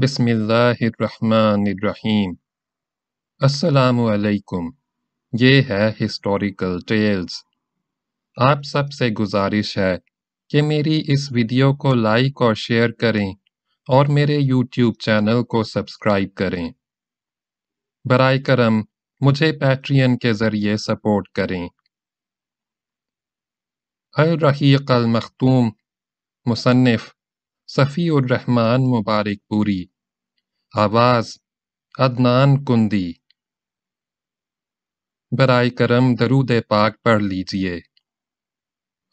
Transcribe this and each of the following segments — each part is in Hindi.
बिस्मिल्लाहिर्रहमानिर्रहीम असलकुम ये है हिस्टोरिकल टेल्स आप सब से गुजारिश है कि मेरी इस वीडियो को लाइक और शेयर करें और मेरे यूट्यूब चैनल को सब्सक्राइब करें बर करम मुझे पैट्रियन के ज़रिए सपोर्ट करें अलरहीक़ल मखतूम मुसनफ़ सफ़ीउर्रहमान मुबारकपुरी आवाज़ अदनान कुंदी बरए करम दरूद पाक पढ़ लीजिए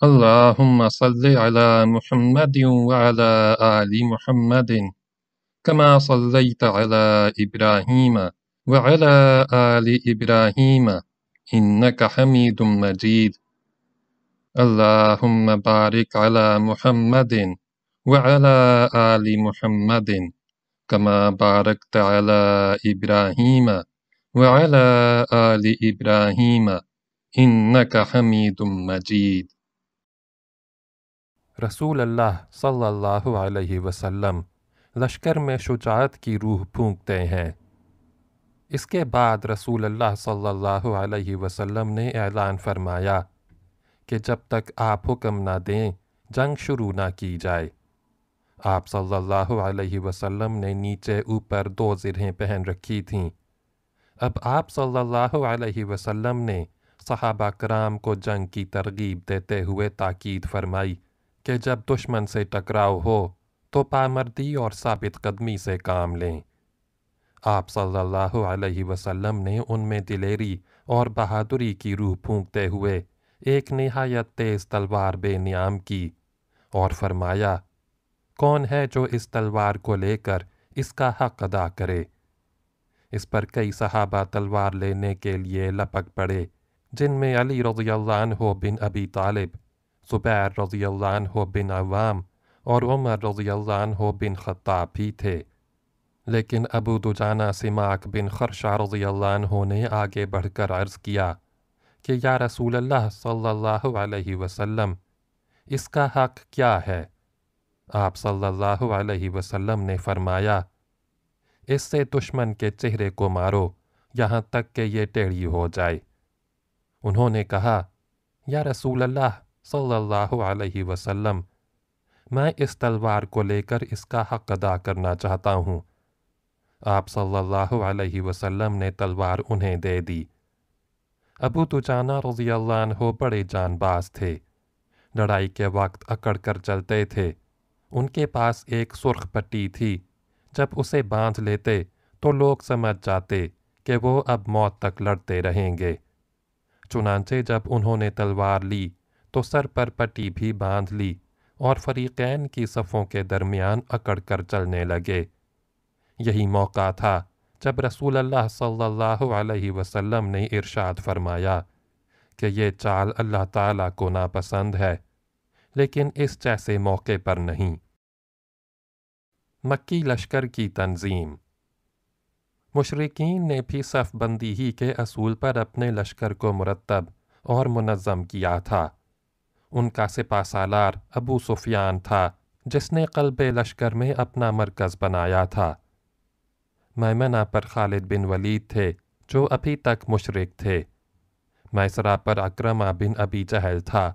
अल्लाहुम्मा सल्लि अला मुहम्मद वअला आलि मुहम्मदिन कमा सल्लैत अला इब्राहीम वअला आलि इब्राहीम इन्नक हमीदुम मजीद अल्लाहुम्मा बारिक अला मुहम्मदिन وعلى آل محمد كما باركت على إبراهيم وعلى آل إبراهيم إنك حميد مجيد रसूल अल्लाह सल्लल्लाहु अलैहि वसल्लम लश्कर में शुजात की रूह फूंकते हैं इसके बाद रसूल अल्लाह सल्लल्लाहु अलैहि वसल्लम ने ऐलान फरमाया कि जब तक आप हुक्म ना दें जंग शुरू ना की जाए आप सल्लल्लाहु अलैहि वसल्लम ने नीचे ऊपर दो जिरहें पहन रखी थीं अब आप सल्लल्लाहु अलैहि वसल्लम ने सहाबा कराम को जंग की तरगीब देते हुए ताकीद फरमाई कि जब दुश्मन से टकराव हो तो पामर्दी और साबित कदमी से काम लें आप सल्लल्लाहु अलैहि वसल्लम ने उनमें दिलेरी और बहादुरी की रूह फूंकते हुए एक नहायत तेज़ तलवार बेनियाम की और फरमाया कौन है जो इस तलवार को लेकर इसका हक अदा करे इस पर कई सहाबा तलवार लेने के लिए लपक पड़े जिनमें अली अल्लाह अनहु बिन अबी तालिब सुबैर अल्लाह अनहु बिन अवाम और उमर अल्लाह अनहु बिन ख़त्ताब भी थे लेकिन अबू दुजाना सिमाक बिन खरशा अल्लाह अनहु ने आगे बढ़कर अर्ज़ किया कि या रसूल अल्लाह सल्लल्लाहु अलैहि वसल्लम इसका हक क्या है आप सल्लल्लाहु अलैहि वसल्लम ने फरमाया इससे दुश्मन के चेहरे को मारो यहाँ तक कि ये टेढ़ी हो जाए उन्होंने कहा या रसूल अल्लाह सल्लल्लाहु अलैहि वसल्लम मैं इस तलवार को लेकर इसका हक अदा करना चाहता हूँ आप सल्लल्लाहु अलैहि वसल्लम ने तलवार उन्हें दे दी अबू तुजाना रजी अनहु बड़े जानबाज थे लड़ाई के वक्त अकड़ कर चलते थे उनके पास एक सुर्ख पट्टी थी जब उसे बांध लेते तो लोग समझ जाते कि वो अब मौत तक लड़ते रहेंगे चुनाचे जब उन्होंने तलवार ली तो सर पर पट्टी भी बांध ली और फरीकैन की सफ़ों के दरमियान अकड़ कर चलने लगे यही मौका था जब रसूल अल्लाह सल्लल्लाहु अलैहि वसल्लम ने इरशाद फरमाया कि ये चाल अल्लाह ताला को नापसंद है लेकिन इस जैसे मौके पर नहीं मक्की लश्कर की तंजीम मुशरकिन ने भी सफ़बंदी ही के असूल पर अपने लश्कर को मुरतब और मनज़म किया था उनका सिपा सालार अबू सुफियान था जिसने कल्ब लश्कर में अपना मरकज़ बनाया था मैमना पर खालिद बिन वलीद थे जो अभी तक मुशरक थे मैसरा पर अक्रमा बिन अबी जहल था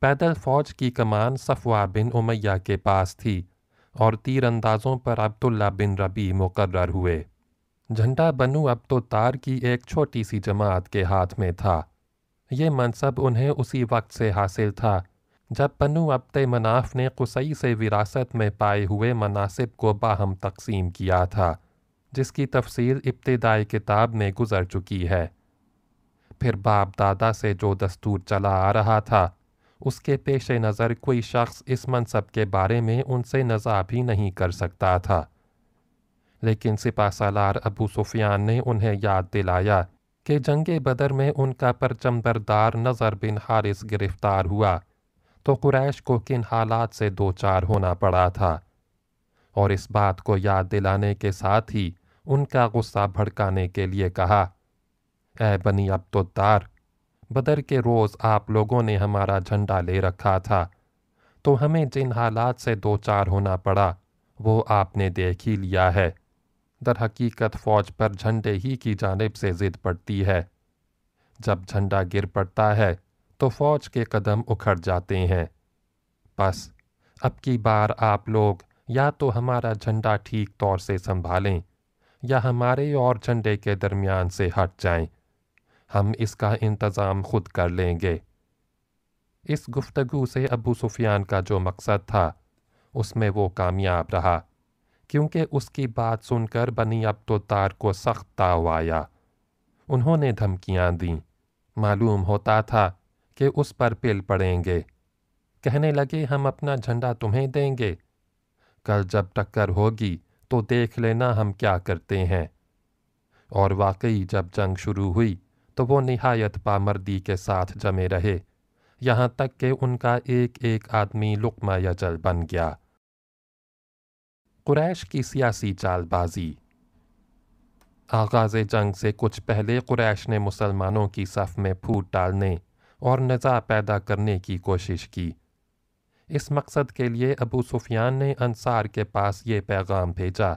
पैदल फौज की कमान सफवा बिन उमैया के पास थी और तीरंदाजों पर अब्दुल्ला बिन रबी मुकर्र हुए झंडा बनु तार की एक छोटी सी जमात के हाथ में था ये मनसब उन्हें उसी वक्त से हासिल था जब बनु अब्द मनाफ ने कुसई से विरासत में पाए हुए मनासिब को बाहम तकसीम किया था जिसकी तफसील इब्तदाई किताब में गुजर चुकी है फिर बाप दादा से जो दस्तूर चला आ रहा था उसके पेश नज़र कोई शख्स इस मनसब के बारे में उनसे नज़ा भी नहीं कर सकता था लेकिन सिपा सालार अबू सुफियान ने उन्हें याद दिलाया कि जंग बदर में उनका परचम बरदार नज़र बिन हारिस गिरफ्तार हुआ तो कुरैश को किन हालात से दो चार होना पड़ा था और इस बात को याद दिलाने के साथ ही उनका गुस्सा भड़काने के लिए कहा ए बनी अब्दुद्दार बदर के रोज़ आप लोगों ने हमारा झंडा ले रखा था तो हमें जिन हालात से दो चार होना पड़ा वो आपने देख ही लिया है दर हकीकत फ़ौज पर झंडे ही की जानब से ज़िद पड़ती है जब झंडा गिर पड़ता है तो फ़ौज के कदम उखड़ जाते हैं बस अब की बार आप लोग या तो हमारा झंडा ठीक तौर से संभालें या हमारे और झंडे के दरमियान से हट जाएं। हम इसका इंतज़ाम खुद कर लेंगे इस गुफ्तगु से अबू सुफियान का जो मकसद था उसमें वो कामयाब रहा क्योंकि उसकी बात सुनकर बनी अब्दुतार को सख्त ताव आया उन्होंने धमकियां दीं मालूम होता था कि उस पर पिल पड़ेंगे कहने लगे हम अपना झंडा तुम्हें देंगे कल जब टक्कर होगी तो देख लेना हम क्या करते हैं और वाकई जब जंग शुरू हुई तो वो निहायत पामर्दी के साथ जमे रहे यहाँ तक कि उनका एक एक आदमी लुकमा यजल बन गया कुरैश की सियासी चालबाजी आगाज़ जंग से कुछ पहले कुरैश ने मुसलमानों की सफ़ में फूट डालने और नज़ा पैदा करने की कोशिश की इस मकसद के लिए अबू सुफियान ने अंसार के पास ये पैगाम भेजा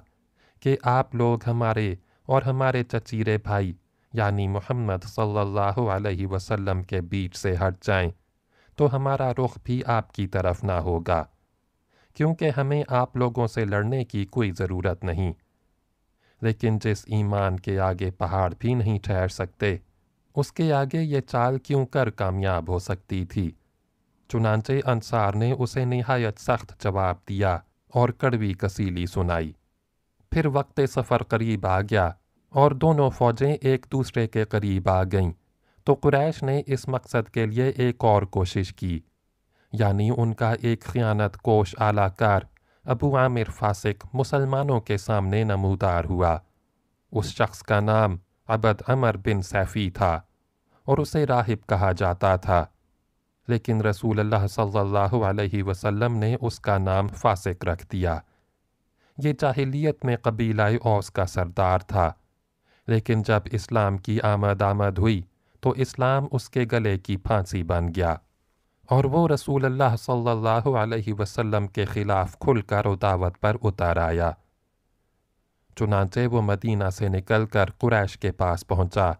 कि आप लोग हमारे और हमारे चचीरे भाई यानी मोहम्मद सल्लल्लाहु अलैहि वसल्लम के बीच से हट जाएं, तो हमारा रुख भी आपकी तरफ ना होगा क्योंकि हमें आप लोगों से लड़ने की कोई ज़रूरत नहीं लेकिन जिस ईमान के आगे पहाड़ भी नहीं ठहर सकते उसके आगे ये चाल क्यों कर कामयाब हो सकती थी चुनाचे अंसार ने उसे नहायत सख्त जवाब दिया और कड़वी कसीली सुनाई फिर वक्त सफ़र करीब आ गया और दोनों फ़ौजें एक दूसरे के करीब आ गईं तो कुरैश ने इस मकसद के लिए एक और कोशिश की यानी उनका एक ख़यानत कोश आलाकार अबू आमिर फासिक मुसलमानों के सामने नमूदार हुआ उस शख्स का नाम अबद अमर बिन सैफ़ी था और उसे राहिब कहा जाता था लेकिन रसूल अल्लाह सल्लल्लाहु अलैहि वसल्लम ने उसका नाम फासिक रख दिया ये जाहिलियत में कबीला औस का सरदार था लेकिन जब इस्लाम की आमद आमद हुई तो इस्लाम उसके गले की फांसी बन गया और वो रसूल अल्लाह सल्लल्लाहु अलैहि वसल्लम के ख़िलाफ़ खुलकर उदावत पर उतर आया चुनाचे वो मदीना से निकलकर कुरैश के पास पहुंचा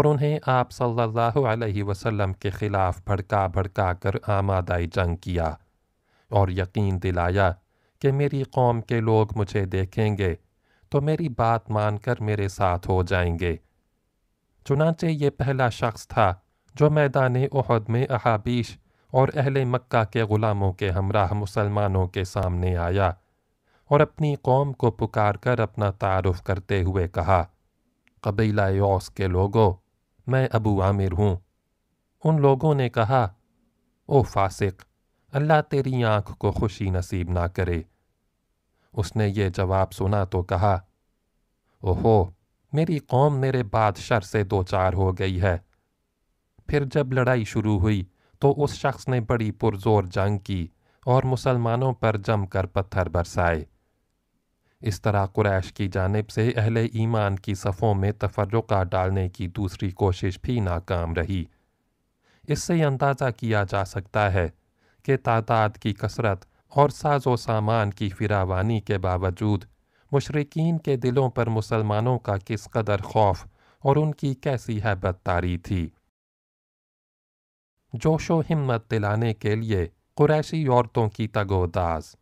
और उन्हें आप सल्लल्लाहु अलैहि वसल्लम के ख़िलाफ़ भड़का भड़का कर आमादाई जंग किया और यकीन दिलाया कि मेरी कौम के लोग मुझे देखेंगे तो मेरी बात मानकर मेरे साथ हो जाएंगे चुनाचे ये पहला शख्स था जो मैदान उहद में अहाबीश और अहल मक्का के ग़ुलामों के हमराह मुसलमानों के सामने आया और अपनी कौम को पुकार कर अपना तारफ़ करते हुए कहा कबीला यौस के लोगों मैं अबू आमिर हूँ उन लोगों ने कहा ओ फासिक अल्लाह तेरी आँख को खुशी नसीब ना करे उसने ये जवाब सुना तो कहा ओहो मेरी कौम मेरे बादशाह से दो चार हो गई है फिर जब लड़ाई शुरू हुई तो उस शख्स ने बड़ी पुरजोर जंग की और मुसलमानों पर जमकर पत्थर बरसाए इस तरह कुरैश की जानब से अहले ईमान की सफ़ों में तफरका डालने की दूसरी कोशिश भी नाकाम रही इससे अंदाज़ा किया जा सकता है कि तादाद की कसरत और साजो सामान की फिरावानी के बावजूद मशरकिन के दिलों पर मुसलमानों का किस कदर खौफ और उनकी कैसी है तारी थी जोशो हिम्मत दिलाने के लिए कुरैशी औरतों की तगोदाज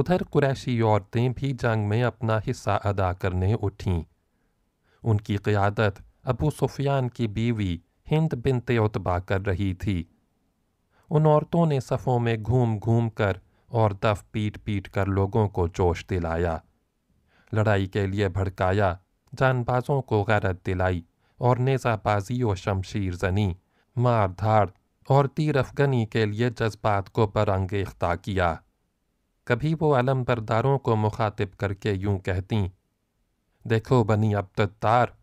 उधर कुरैशी औरतें भी जंग में अपना हिस्सा अदा करने उठीं उनकी क़्यादत अबू सुफियान की बीवी हिंद बिनते उतबा कर रही थी उन औरतों ने सफ़ों में घूम घूम कर और दफ पीट पीट कर लोगों को जोश दिलाया लड़ाई के लिए भड़काया जानबाजों को गैरत दिलाई और नेज़ाबाजी व शमशीर जनी मार धाड़ और तीर अफगनी के लिए जज्बात को परंगेख्ता किया कभी वो अलम बरदारों को मुखातिब करके यूं कहती देखो बनी अब तार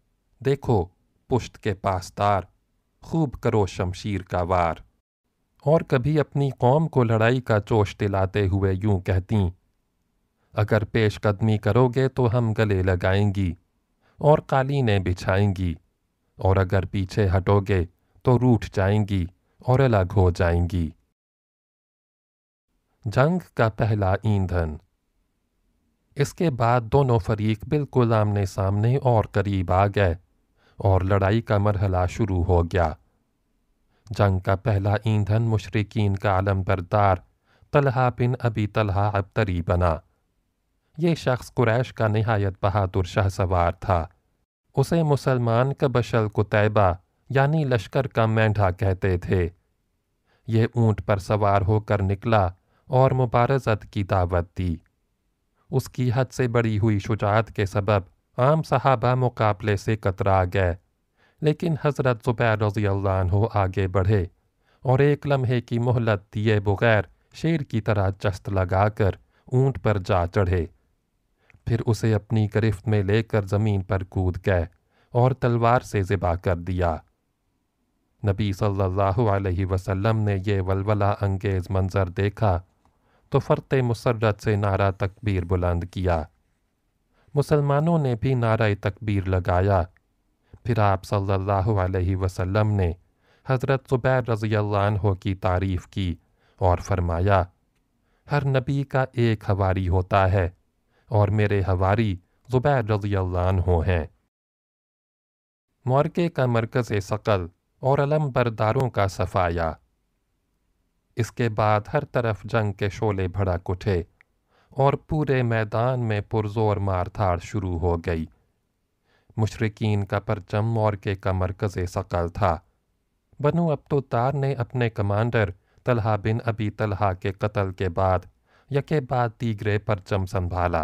देखो पुश्त के पास तार खूब करो शमशीर का वार और कभी अपनी कौम को लड़ाई का जोश दिलाते हुए यूं कहती अगर पेशकदमी करोगे तो हम गले लगाएंगी और कालीनें बिछाएंगी और अगर पीछे हटोगे तो रूठ जाएंगी और अलग हो जाएंगी जंग का पहला ईंधन इसके बाद दोनों फरीक बिल्कुल आमने सामने और करीब आ गए और लड़ाई का मरहला शुरू हो गया जंग का पहला ईंधन मुशरकिन का आलम बरदार तलहा बिन अबी तलहा तरी बना ये शख्स कुरैश का नहायत बहादुर शाहसवार था उसे मुसलमान कबशल कुतैबा यानि लश्कर का मेंढा कहते थे यह ऊँट पर सवार होकर निकला और मुबारजत की दावत दी उसकी हद से बड़ी हुई शुजात के सबब आम सहाबा मुकाबले से कतरा गए लेकिन हज़रत ज़ुबैर रज़ी अल्लाह आगे बढ़े और एक लम्हे की मोहलत दिए बगैर शेर की तरह चश्त लगाकर ऊंट पर जा चढ़े फिर उसे अपनी गिरफ्त में लेकर ज़मीन पर कूद गए और तलवार से ज़िबा कर दिया नबी सल्लल्लाहु अलैहि वसल्लम ने यह वलवला अंगेज़ मंज़र देखा तो फ़र्त मुसरत से नारा तकबीर बुलंद किया मुसलमानों ने भी नारा तकबीर लगाया फिर आप सल्लल्लाहु अलैहि वसल्लम ने हज़रत ज़ुबैर रज़ी की तारीफ़ की और फरमाया हर नबी का एक हवारी होता है और मेरे हवारी ज़ुबैर रज़ी हो हैं मौरके का मरकज़ सकल और अलम बरदारों का सफाया इसके बाद हर तरफ जंग के शोले भड़क उठे और पूरे मैदान में पुरजोर मार थाड़ शुरू हो गई मुशरकिन का परचम मौरके का मरकज़ सकल था बनु तार ने अपने commander Talha bin Abi Talha के कत्ल के बाद यके बाद दीगरे परचम संभाला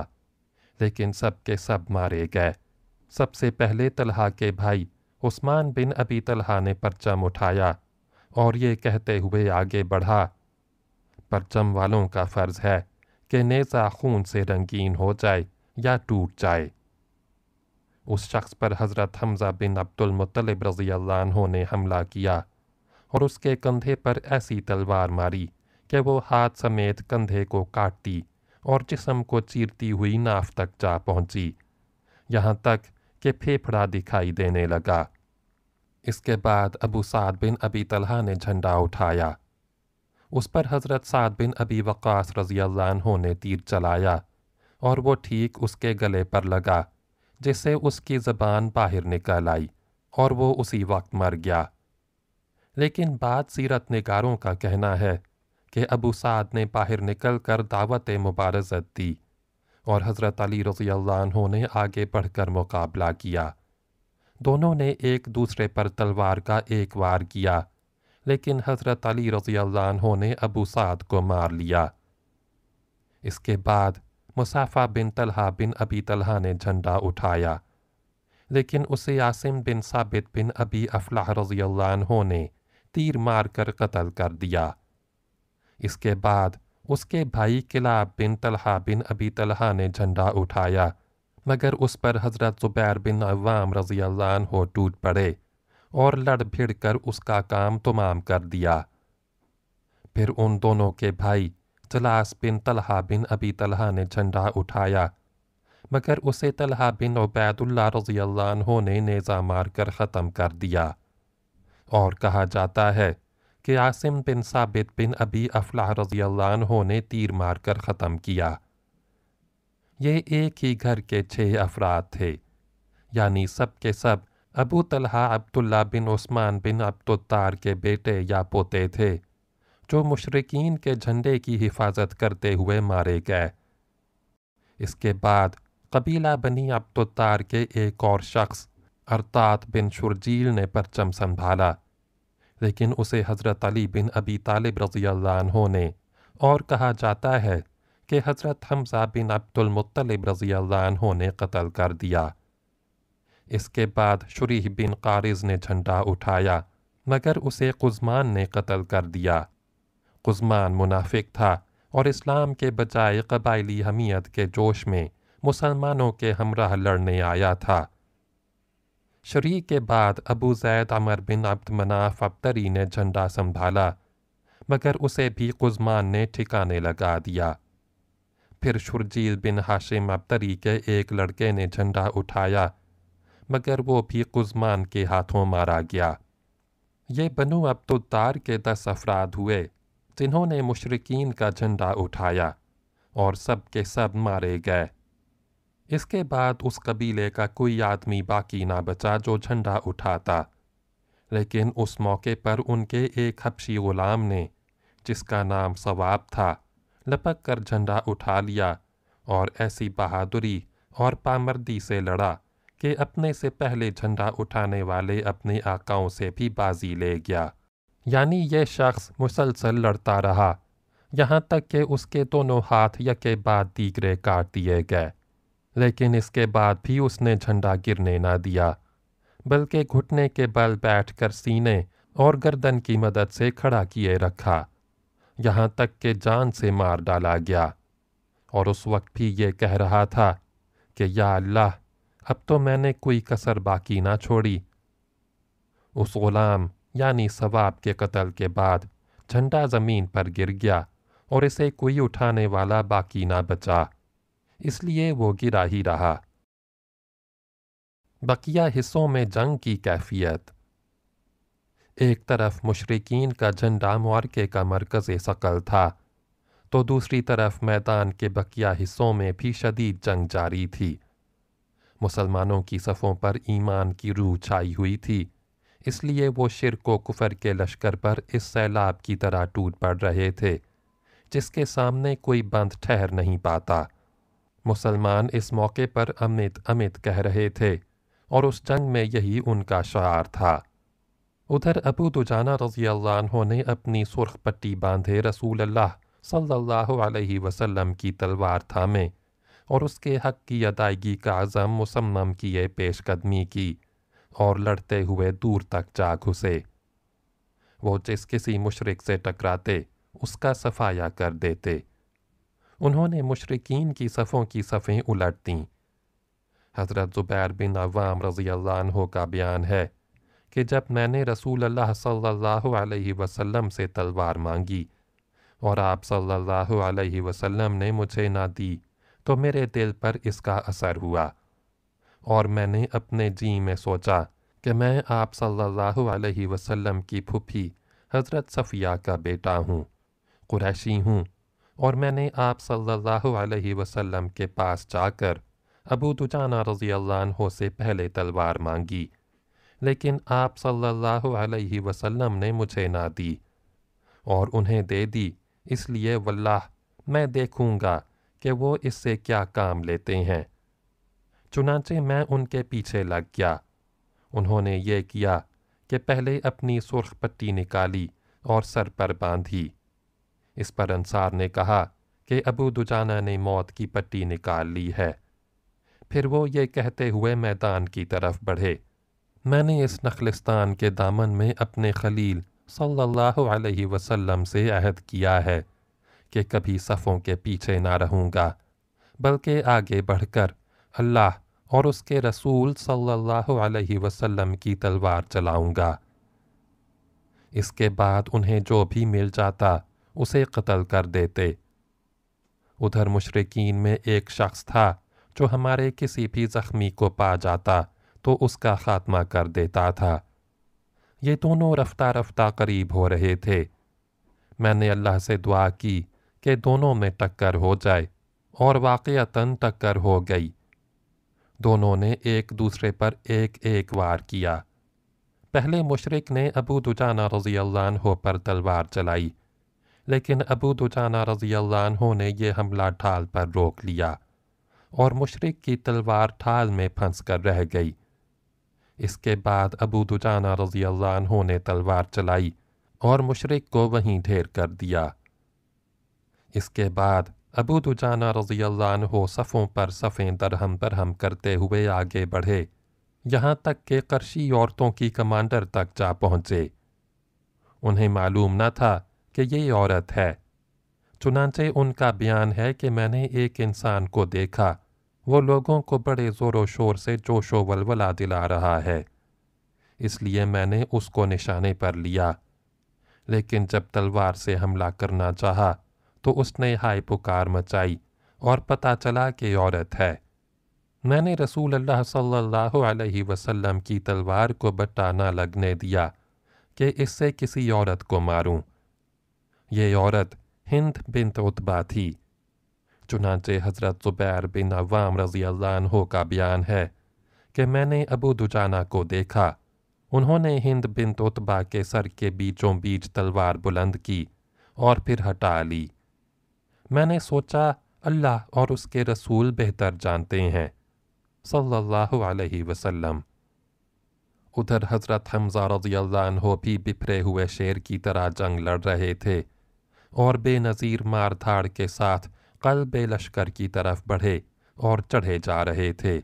लेकिन सब के सब मारे गए सबसे पहले तलहा के भाई उस्मान बिन अबी तलहा ने परचम उठाया और ये कहते हुए आगे बढ़ा परचम वालों का फ़र्ज़ है कि नेज़ा खून से रंगीन हो जाए या टूट जाए उस शख्स पर हज़रत हमज़ा बिन अब्दुलमतलब रज़ी अल्लाह ने हमला किया और उसके कंधे पर ऐसी तलवार मारी कि वो हाथ समेत कंधे को काटती और जिसम को चीरती हुई नाफ तक जा पहुंची यहाँ तक कि फेफड़ा दिखाई देने लगा इसके बाद अबू साद बिन अबी तलहा ने झंडा उठाया उस पर हज़रत साद बिन अबी वक़ास रज़ी अल्लाह ने तीर चलाया और वो ठीक उसके गले पर लगा जिससे उसकी ज़बान बाहर निकल आई और वो उसी वक्त मर गया लेकिन बाद सीरत नगारों का कहना है कि अबू साद ने बाहर निकल कर दावत मुबारसत दी और हज़रत अली रज़ी अल्लाह ने आगे बढ़कर मुकाबला किया दोनों ने एक दूसरे पर तलवार का एक वार किया लेकिन हज़रत अली रज़ी अल्लाह ने अबू साद को मार लिया इसके बाद मुसाफा बिन तलहा बिन अबी तलहा ने झंडा उठाया लेकिन उसे आसिम बिन साबित बिन अबी अफलाह रजी ने तीर मारकर कत्ल कर दिया इसके बाद उसके भाई किलाब बिन तलहा बिन अबी तलहा ने झंडा उठाया मगर उस पर हज़रत ज़ुबैर बिन अवाम रजी हो टूट पड़े और लड़ भिड़ कर उसका काम तमाम कर दिया फिर उन दोनों के भाई तलास बिन तलहा बिन अबी तलहा ने झंडा उठाया मगर उसे तलहा बिन उबैदुल्ला रजी अल्लाह ने नेज़ा मारकर ख़त्म कर दिया और कहा जाता है कि आसिम बिन साबित बिन अबी अफलाह रजी अल्लाह ने तीर मारकर ख़त्म किया ये एक ही घर के छह अफराद थे यानी सब के सब अबू तलहा अब्दुल्ला बिन उस्मान बिन अब्दुत्तार के बेटे या पोते थे जो मुशरकिन के झंडे की हिफाजत करते हुए मारे गए इसके बाद कबीला बनी अब्दुत्तार के एक और शख्स अरतात बिन शुरजील ने परचम संभाला लेकिन उसे हज़रत अली बिन अबी तालिब रज़ी ने और कहा जाता है कि हज़रत हमजा बिन अब्दुलमतलब रज़ी ने कत्ल कर दिया इसके बाद शुरीह बिन कारिज ने झंडा उठाया मगर उसे कुजमान ने कत्ल कर दिया गुजमान मुनाफिक था और इस्लाम के बजाय कबाइली हमीयत के जोश में मुसलमानों के हमराह लड़ने आया था शरी के बाद अबू जैद अमर बिन अब्द मनाफ अब्तरी ने झंडा संभाला मगर उसे भी कुजमान ने ठिकाने लगा दिया फिर शुरजील बिन हाशिम अब्तरी के एक लड़के ने झंडा उठाया मगर वो भी कुजमान के हाथों मारा गया ये बनु अब्दुद्दार के दस अफराद हुए जिन्होंने मुशरकिन का झंडा उठाया और सब के सब मारे गए इसके बाद उस कबीले का कोई आदमी बाकी ना बचा जो झंडा उठाता लेकिन उस मौके पर उनके एक हबशी ग़ुलाम ने जिसका नाम सवाब था लपक कर झंडा उठा लिया और ऐसी बहादुरी और पामर्दी से लड़ा कि अपने से पहले झंडा उठाने वाले अपने आकाओं से भी बाजी ले गया यानी ये शख्स मुसलसल लड़ता रहा यहाँ तक कि उसके दोनों हाथ यके बाद दीगरे काट दिए गए लेकिन इसके बाद भी उसने झंडा गिरने ना दिया बल्कि घुटने के बल बैठ कर सीने और गर्दन की मदद से खड़ा किए रखा यहाँ तक कि जान से मार डाला गया और उस वक्त भी ये कह रहा था कि या अल्लाह अब तो मैंने कोई कसर बाकी ना छोड़ी उस ग़ुलाम यानी सवाब के कत्ल के बाद झंडा ज़मीन पर गिर गया और इसे कोई उठाने वाला बाकी ना बचा इसलिए वो गिरा ही रहा बकिया हिस्सों में जंग की कैफियत एक तरफ मुशरिकिन का झंडा मार्के का मरकज़ सकल था तो दूसरी तरफ मैदान के बकिया हिस्सों में भी शदीद जंग जारी थी मुसलमानों की सफ़ों पर ईमान की रूह छाई हुई थी इसलिए वो शिरक व कुफर के लश्कर पर इस सैलाब की तरह टूट पड़ रहे थे जिसके सामने कोई बंद ठहर नहीं पाता मुसलमान इस मौके पर अमित अमित कह रहे थे और उस जंग में यही उनका शार था उधर अबू दुजाना रजी अल्लाह ने अपनी सुर्ख पट्टी बांधे रसूल अल्लाह सल्लल्लाहु अलैहि वसल्लम की तलवार थामे और उसके हक की अदायगी का आज़म मुसम्म किए पेशकदमी की और लड़ते हुए दूर तक जा घुसे वो जिस किसी मुशरक से टकराते उसका सफाया कर देते उन्होंने मुशरिकिन की सफ़ों की सफ़ें उलट दीं हज़रत ज़ुबैर बिन अवाम रज़ी अल्लाह का बयान है कि जब मैंने रसूल अल्लाह सल्लल्लाहु अलैहि वसल्लम से तलवार मांगी और आप सल्लल्लाहु अलैहि वसल्लम ने मुझे ना दी तो मेरे दिल पर इसका असर हुआ और मैंने अपने जी में सोचा कि मैं आप सल्लल्लाहु अलैहि वसल्लम की फूफी हज़रत सफ़िया का बेटा हूँ कुरैशी हूँ और मैंने आप सल्लल्लाहु अलैहि वसल्लम के पास जाकर अबू दुजाना रज़ी अल्लाह से पहले तलवार मांगी लेकिन आप सल्लल्लाहु अलैहि वसल्लम ने मुझे ना दी और उन्हें दे दी इसलिए वल्लाह मैं देखूँगा कि वो इससे क्या काम लेते हैं चुनाचे मैं उनके पीछे लग गया उन्होंने ये किया कि पहले अपनी सुर्ख पट्टी निकाली और सर पर बांधी इस पर अंसार ने कहा कि अबू दुजाना ने मौत की पट्टी निकाल ली है फिर वो ये कहते हुए मैदान की तरफ बढ़े मैंने इस नखलिस्तान के दामन में अपने खलील सल्लल्लाहु अलैहि वसल्लम से अहद किया है कि कभी सफ़ों के पीछे ना रहूँगा बल्कि आगे बढ़कर अल्लाह और उसके रसूल सल्लल्लाहु अलैहि वसल्लम की तलवार चलाऊंगा इसके बाद उन्हें जो भी मिल जाता उसे कत्ल कर देते उधर मुशरकिन में एक शख्स था जो हमारे किसी भी ज़ख्मी को पा जाता तो उसका ख़ात्मा कर देता था ये दोनों रफ्ता रफ्ता करीब हो रहे थे मैंने अल्लाह से दुआ की कि दोनों में टक्कर हो जाए और वाक़ता टक्कर हो गई दोनों ने एक दूसरे पर एक एक वार किया पहले मुशरक ने अबू दुजाना रज़ी अल्लाह पर तलवार चलाई लेकिन अबू दुजाना रज़ी अल्लाह ने यह हमला ढाल पर रोक लिया और मुशरक की तलवार ढाल में फंस कर रह गई इसके बाद अबू दुजाना रज़ी अल्लाह ने तलवार चलाई और मुशरक को वहीं ढेर कर दिया इसके बाद अबू दुजाना रज़ी अल्लाह सफ़ों पर सफ़ें दरहम दरहम करते हुए आगे बढ़े यहाँ तक के करशी औरतों की कमांडर तक जा पहुँचे उन्हें मालूम न था कि ये औरत है चुनाचे उनका बयान है कि मैंने एक इंसान को देखा वो लोगों को बड़े ज़ोरों शोर से जोशो वलवला दिला रहा है इसलिए मैंने उसको निशाने पर लिया लेकिन जब तलवार से हमला करना चाहा तो उसने हाय पुकार मचाई और पता चला कि औरत है मैंने रसूल अल्लाह सल्लल्लाहु अलैहि वसल्लम की तलवार को बटाना लगने दिया कि इससे किसी औरत को मारूं। ये औरत हिंद बिन उतबा थी चुनाचे हज़रत ज़ुबैर बिन अवाम रज़ी अल्लाह का बयान है कि मैंने अबू दुजाना को देखा उन्होंने हिंद बिन उतबा के सर के बीचों बीच तलवार बुलंद की और फिर हटा ली मैंने सोचा अल्लाह और उसके रसूल बेहतर जानते हैं सल्लल्लाहु अलैहि वसल्लम उधर हज़रत हमज़ा रज़ी भी बिफरे हुए शेर की तरह जंग लड़ रहे थे और बेनज़ीर मार धाड़ के साथ कल्ब लश्कर की तरफ बढ़े और चढ़े जा रहे थे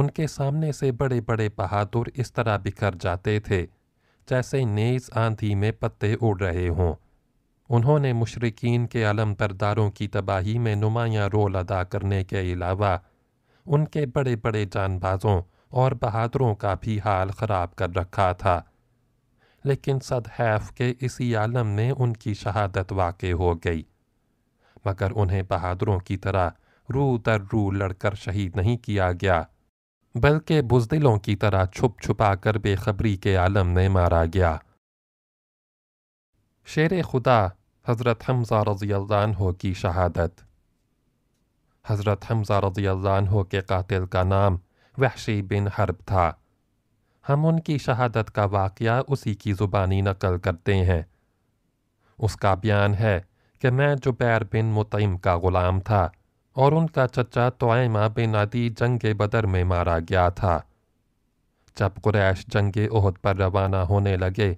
उनके सामने से बड़े बड़े बहादुर इस तरह बिखर जाते थे जैसे नेज़ आंधी में पत्ते उड़ रहे हों उन्होंने मुशरकिन के परदारों की तबाही में नुमाया रोल अदा करने के अलावा उनके बड़े बड़े जानबाजों और बहादुरों का भी हाल ख़राब कर रखा था लेकिन हैफ़ के इसी आलम में उनकी शहादत वाक़ हो गई मगर उन्हें बहादुरों की तरह रू दर रू लड़कर शहीद नहीं किया गया बल्कि बुजदिलों की तरह छुप छुपा कर बेखबरी के आलम में मारा गया शेर खुदा हज़रत हमज़ा रज़ी अल्लाह की शहादत हज़रत हमज़ा रज़ी अल्लाह के कतिल का नाम वहशी बिन हर्ब था हम उनकी शहादत का वाक़ उसी की ज़ुबानी नकल करते हैं उसका बयान है कि मैं जुबैर बिन मुतम का ग़ुलाम था और उनका चचा तोयमा बिन अदी जंग बदर में मारा गया था जब कुरैश जंग ओहद पर रवाना होने लगे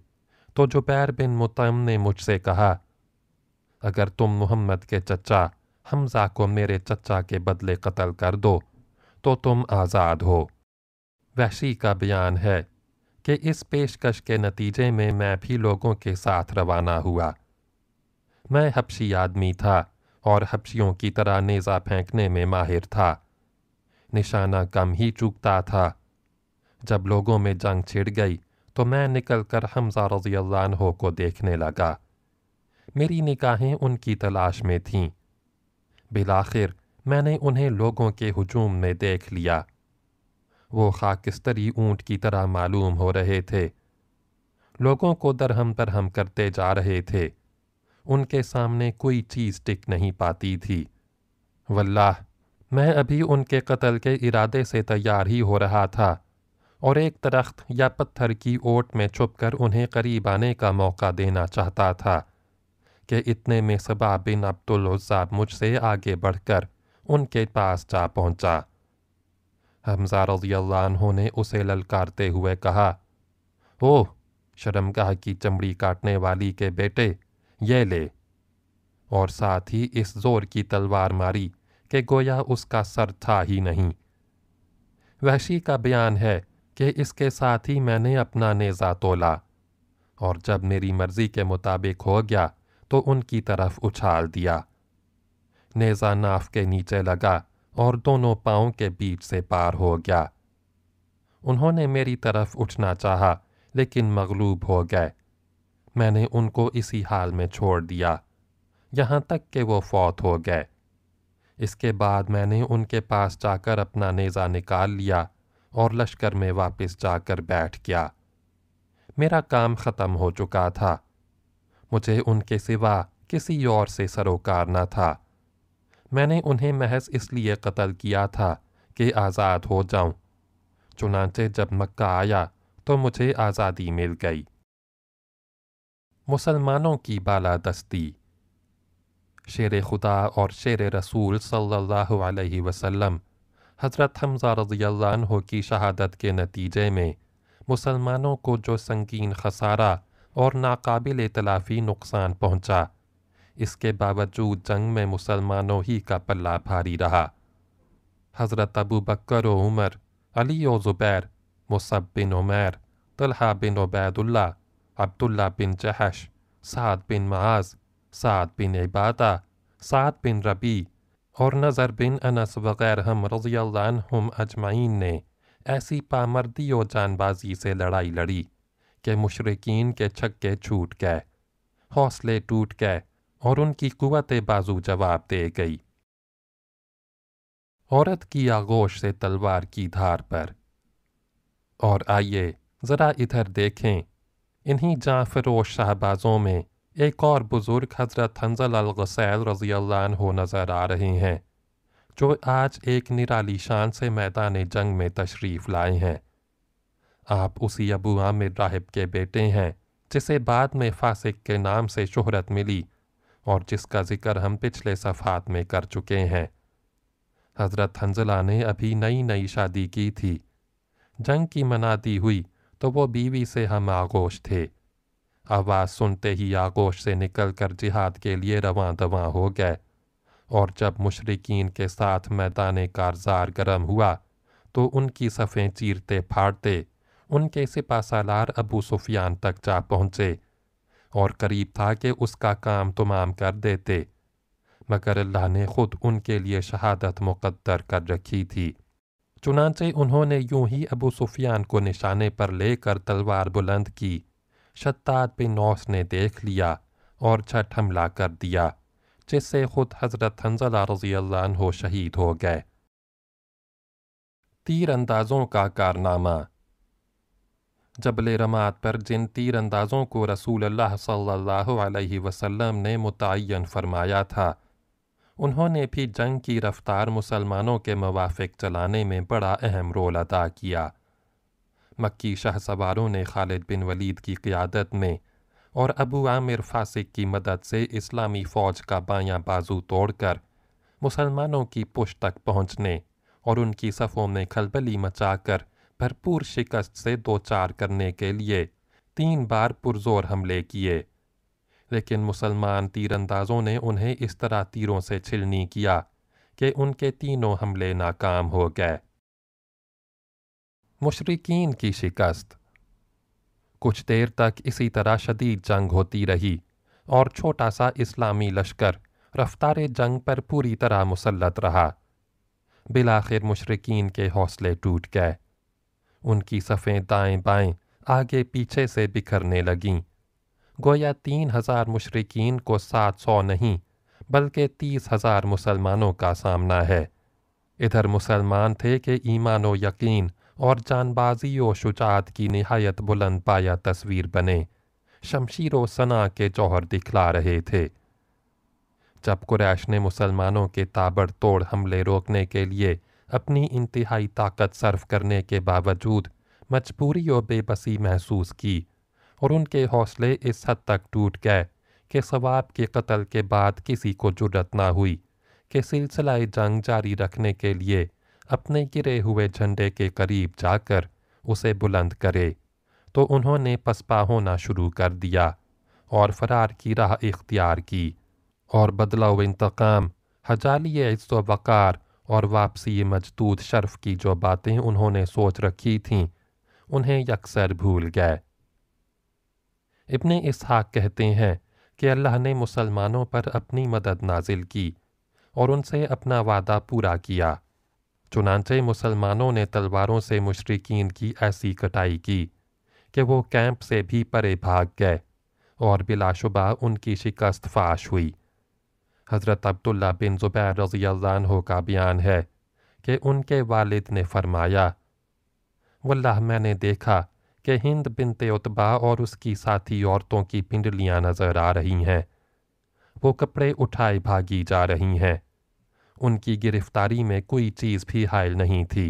तो जुबैर बिन मुतम ने मुझसे कहा अगर तुम मोहम्मद के चचा हमज़ा को मेरे चचा के बदले कत्ल कर दो तो तुम आज़ाद हो वैशी का बयान है कि इस पेशकश के नतीजे में मैं भी लोगों के साथ रवाना हुआ मैं हबशी आदमी था और हबशियों की तरह नेज़ा फेंकने में माहिर था निशाना कम ही चूकता था जब लोगों में जंग छिड़ गई तो मैं निकल कर हमजा रजी को देखने लगा मेरी निगाहें उनकी तलाश में थीं बिलाखिर मैंने उन्हें लोगों के हजूम में देख लिया वो खाकिस्तरी ऊंट की तरह मालूम हो रहे थे लोगों को दरहम हम करते जा रहे थे उनके सामने कोई चीज़ टिक नहीं पाती थी वल्लाह मैं अभी उनके कत्ल के इरादे से तैयार ही हो रहा था और एक दरख्त या पत्थर की ओट में छुपकर उन्हें करीब आने का मौका देना चाहता था कि इतने में सबा बिन अब्दुल उज़्ज़ा मुझसे आगे बढ़कर उनके पास जा पहुंचा। हमजा रजील्ला ने उसे ललकारते हुए कहा ओह शर्मगाह की चमड़ी काटने वाली के बेटे ये ले और साथ ही इस जोर की तलवार मारी कि गोया उसका सर था ही नहीं वहशी का बयान है कि इसके साथ ही मैंने अपना नेज़ा तोला और जब मेरी मर्ज़ी के मुताबिक हो गया तो उनकी तरफ उछाल दिया नेजा नाफ के नीचे लगा और दोनों पांव के बीच से पार हो गया उन्होंने मेरी तरफ उठना चाहा लेकिन मगलूब हो गए मैंने उनको इसी हाल में छोड़ दिया यहां तक कि वो फौत हो गए इसके बाद मैंने उनके पास जाकर अपना नेज़ा निकाल लिया और लश्कर में वापस जाकर बैठ गया मेरा काम ख़त्म हो चुका था मुझे उनके सिवा किसी और से सरोकार न था मैंने उन्हें महज इसलिए कत्ल किया था कि आज़ाद हो जाऊं। चुनाचे जब मक्का आया तो मुझे आज़ादी मिल गई मुसलमानों की बालादस्ती शेर खुदा और शेर रसूल सल्लल्लाहु अलैहि वसल्लम हज़रत हमजा रजील्ला की शहादत के नतीजे में मुसलमानों को जो संगीन खसारा और नाकाबिल तलाफ़ी नुकसान पहुंचा। इसके बावजूद जंग में मुसलमानों ही का पल्ला भारी रहा हज़रत अबू बकर व उमर अली और Zubair Musab bin Umair Talha bin Ubaidullah Abdullah bin Jahsh Saad bin Muaz Saad बिन इबादा साद बिन रबी और नज़र बिन अनस वगैर हम रज़ी हम अजमाइन ने ऐसी पामर्दी और जानबाजी से लड़ाई लड़ी के मुशरकिन के छक्के छूट गए हौसले टूट गए और उनकी कुत बाजू जवाब दे गई औरत की आगोश से तलवार की धार पर और आइए ज़रा इधर देखें इन्हीं जाफरोश शाहबाजों में एक और बुज़ुर्ग हज़रत हंजल अलगसैल रज़ी हो नज़र आ रहे हैं जो आज एक निराली शान से मैदान जंग में तशरीफ़ लाए हैं आप उसी अबू आमिर राहिब के बेटे हैं जिसे बाद में फासिक के नाम से शोहरत मिली और जिसका ज़िक्र हम पिछले सफ़ात में कर चुके हैं हज़रत हंजला ने अभी नई नई शादी की थी जंग की मनाती हुई तो वो बीवी से हम आगोश थे आवाज़ सुनते ही आगोश से निकल कर जिहाद के लिए रवां दवा हो गए और जब मुशरकिन के साथ मैदान कारजार गर्म हुआ तो उनकी सफ़ें चीरते फाड़ते उनके सिपासालार अबू सुफियान तक जा पहुँचे और करीब था कि उसका काम तमाम कर देते मगर अल्लाह ने खुद उनके लिए शहादत मुकद्दर कर रखी थी चुनाचे उन्होंने यूं ही अबू सुफियान को निशाने पर लेकर तलवार बुलंद की शत्ताद बिन नौस ने देख लिया और छठ हमला कर दिया जिससे खुद हज़रत हंजला रजी हो शहीद हो गए तीर अंदाज़ों का कारनामा जबल रमात पर जिन अंदाजों को रसूल अल्लाह सल्लल्लाहु अलैहि वसल्लम ने मुतन फरमाया था उन्होंने भी जंग की रफ्तार मुसलमानों के मवाफ़ चलाने में बड़ा अहम रोल अदा किया मक्की शाह सवारों ने खालिद बिन वलीद की क़्यादत में और अबू आमिर फासिक की मदद से इस्लामी फ़ौज का बायां बाजू तोड़कर मुसलमानों की पुश तक पहुँचने और उनकी सफ़ों में खलबली मचाकर भरपूर शिकस्त से दो चार करने के लिए तीन बार पुरजोर हमले किए लेकिन मुसलमान तीरंदाजों ने उन्हें इस तरह तीरों से छिलनी किया कि उनके तीनों हमले नाकाम हो गए मुशरकिन की शिकस्त कुछ देर तक इसी तरह शदीद जंग होती रही और छोटा सा इस्लामी लश्कर रफ्तार जंग पर पूरी तरह मुसलत रहा बिलाखिर मुशरकिन के हौसले टूट गए उनकी सफ़ें दाएं बाएं आगे पीछे से बिखरने लगीं गोया तीन हज़ार मशरकिन को सात सौ नहीं बल्कि तीस हज़ार मुसलमानों का सामना है इधर मुसलमान थे कि ईमान व यकीन और जानबाजी व शुजात की नहायत बुलंद पाया तस्वीर बने शमशीर व सना के जौहर दिखला रहे थे जब कुरैश ने मुसलमानों के ताबड़ तोड़ हमले रोकने के लिए अपनी इंतहाई ताकत सर्व करने के बावजूद मजबूरी और बेबसी महसूस की और उनके हौसले इस हद तक टूट गए कि सवाब के कत्ल के बाद किसी को जुड़त ना हुई कि सिलसिला जंग जारी रखने के लिए अपने गिरे हुए झंडे के करीब जाकर उसे बुलंद करे तो उन्होंने पसपा होना शुरू कर दिया और फरार की राह इख्तियार की और बदलाव इंतकाम हजाली इज्जत वक़ार और वापसी मजदूद शर्फ की जो बातें उन्होंने सोच रखी थीं उन्हें यकसर भूल गए इब्ने इसहाक कहते हैं कि अल्लाह ने मुसलमानों पर अपनी मदद नाजिल की और उनसे अपना वादा पूरा किया चुनाचे मुसलमानों ने तलवारों से मुशरकिन की ऐसी कटाई की कि वो कैंप से भी परे भाग गए और बिलाशुबा उनकी शिकस्त फाश हुई हज़रत अब्दुल्ला बिन ज़ुबैर रज़ी अल्लाह का बयान है कि उनके वालिद ने फरमाया वल्लाह मैंने देखा कि हिंद बिनते उतबा और उसकी साथी औरतों की पिंडलियाँ नज़र आ रही हैं वो कपड़े उठाए भागी जा रही हैं उनकी गिरफ्तारी में कोई चीज़ भी हायल नहीं थी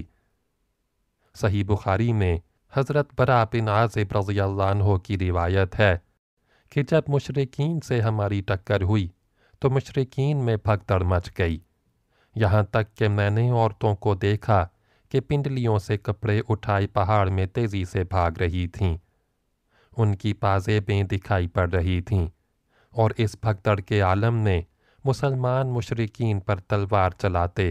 सही बुखारी में हज़रत बरा बिन आज़िब रज़ी अल्लाह की रिवायत है कि जब मुशरकिन से हमारी टक्कर हुई तो मशरकिन में भगदड़ मच गई यहाँ तक कि मैंने औरतों को देखा कि पिंडलियों से कपड़े उठाए पहाड़ में तेज़ी से भाग रही थीं उनकी पाजेबें दिखाई पड़ रही थीं और इस भगदड़ के आलम ने मुसलमान मुशरकिन पर तलवार चलाते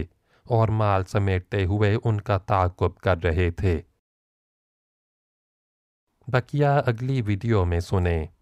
और माल समेटते हुए उनका ताकुब कर रहे थे बकिया अगली वीडियो में सुने